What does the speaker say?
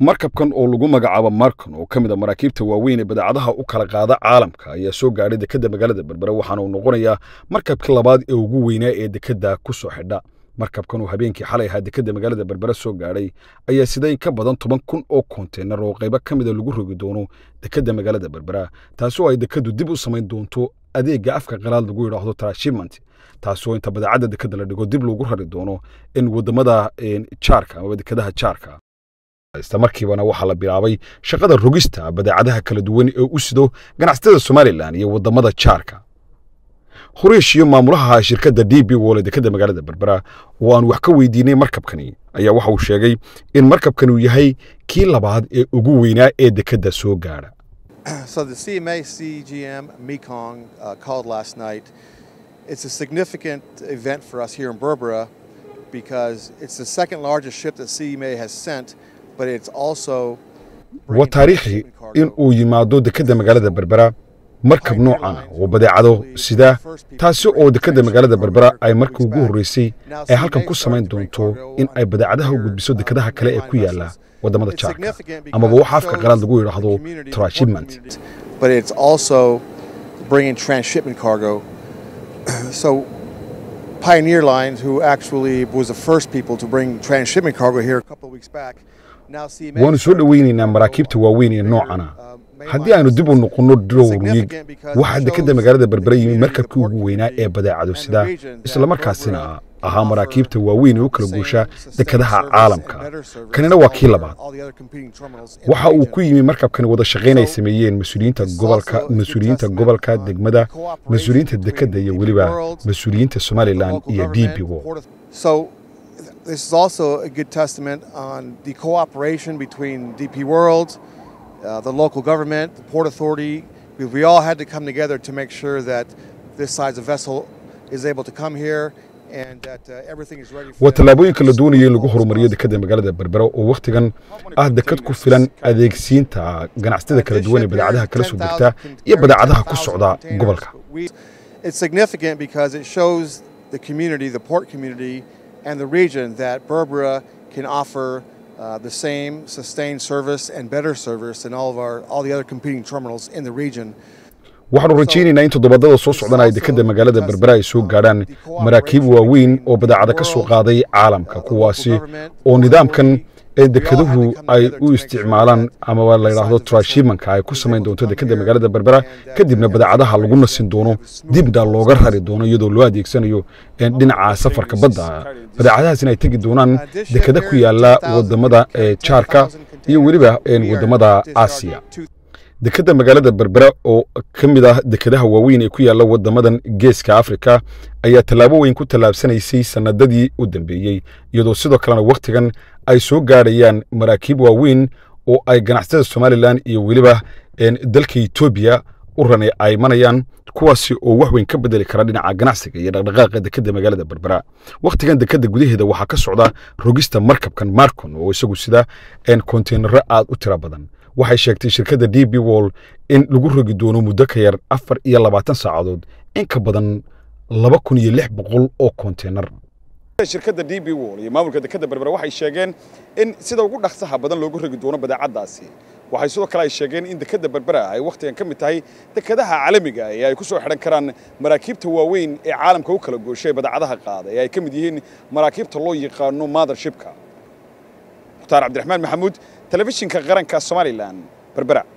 markabkan oo lagu magacaabo markan oo ka mid a ah maraakiibta waaweyn ee badeecadaha u kala qaada caalamka ayaa soo gaadhay dekadda magaalada berbere waxaana uu noqonayaa markabkii labaad ee ugu weynaa ee dekadda ku soo xidha markabkan uu habeenkii xalay ahaa dekadda magaalada berbere soo gaadhay ayaa siday ka badan toban kun oo konteynar oo qaybo ka mida ah lagu rogi doono dekadda magaalada berbera taasoo ay dekaddu dib u samayn doonto adeegga afka qalaad lagu yidhaahdo trashiment taasoo inta badeecadda dekadda la dhigo dib lagu rari doono in waddamada jaarka amaba dekadaha jaarka isla markiibana waxaa la bilaabay shaqada rogista badeecadaha kala duwan ee u sido ganacsatada somalilan iyo waddamada jaarka huriish iyo maamulaha shirkadda d b wole dekadda magaalada berbera oo aan wax ka weydiinay markabkani ayaa waxa uu sheegay in markabkan uu yahay kii labaad ee ugu weynaa ee dekedda soo gaadha So waa taariikhi in uu yimaado dekedda magaalada berbera markab noocana oo badeecado sidaa taasi oo dekedda magaalada berbera ay markii ugu horraysay ay halkan ku samayn doonto in ay badeecadaha u gudbiso uh, dekedaha kale ee ku yaalla waddamada jaarka amaba waxa afka qalaad lagu yidhaahdo transhipment waanu soo dhowaynaynaa maraakiibta uh, waaweyn ee uh, noocana uh, haddii aynu dib u noqonno drowriig waxaa dekadda magaalada berbera yimi markabkii ugu weynaa ee badeecado sida islamarkaasina ahaa maraakiibta waaweyn ee u kala guusha dekadaha caalamka kanina waa kii labaad waxa uu ku yimi markabkani wada shaqayn ay sameeyeen mas-uuliyiinta gobolka mas-uuliyiinta gobolka degmada mas-uuliyiinta dekedda iyo weliba mas-uuliyiinta somalilan iyo d b wo this is also a good testament on the cooperation between DP World, uh, the local government, the Port Authority. We, we all had to come together to make sure that this size of vessel is able to come here waa tallaabooyinka la doonayay in lagu horumariyo dekedda magaalada berbero oo wakhtigan ah dekad ku filan adeegsiinta ganacsatada kala duwan ee badeecadaha kala soo degta iyo badeecadaha ku socda gobolka and the region that Berbera can offer uh, the same sustained service and better service than all of our all the other competing terminals in the region. waxaanu rajaynaynaa in toddobadada soo socdanaya dekedda magaalada berbera ay soo gaadhaan maraakiib waaweyn oo badaacada ka soo qaaday caalamka kuwaasi oo nidaamkan ee dekeduhu ay u isticmaalaan amaba la yidhaahdo trashimanka ay ku samayn doonto dekeda magaalada berbera kadibna badeecadaha lagu nasin doono dibna looga rari doono iyadoo loo adeegsanayo dhinaca safarka badda badeecadahaasina ay tegi doonaan dekada ku yaala wadamada jaarka iyo weliba wadamada aasiya dekedda magaalada berbera oo ka mid ah dekedaha waaweyn ee ku yaalla waddamadan geeska afrika ayaa tallaabo weyn ku tallaabsanaysay sannadadii u dambeeyey iyadoo sidoo kalena wakhtigan ay soo gaadhayaan maraakiib waaweyn oo ay ganacsiyada somalilan iyo weliba dalka etoobiya u ranay aymanayaan kuwaasi oo wax weyn ka bedeli kara dhinaca ganacsiga iyo dhaqdhaqaaqa dekedda magaalada berbera wakhtigan dekedda gudaheeda waxaa ka socda rogista markabkan marcon oo isagu sida konteenaro aad u tira badan waxay sheegtay shirkadda d b wall in lagu rogi doono muddo ka yar afar iyo labaatan saacadood in ka badan laba kun iyo lix boqol oo konteynar shirkadda d b wall iyo maamulka dekada berbera waxay sheegeen in sida ugu dhaqsaha badan loogu rogi doono badeecadaasi waxay sidoo kale ay sheegeen in dekadda berbera ay wakhtigan ka mid tahay dekadaha caalamiga ee ay ku soo xidhan karaan maraakiibta waaweyn ee caalamka u kala goosha ee badeecadaha qaada ee ay ka mid yihiin maraakiibta loo yaqaano mothershipka مختار عبد الرحمن محمود تلفزيون كقرن كصومالي لان بربرا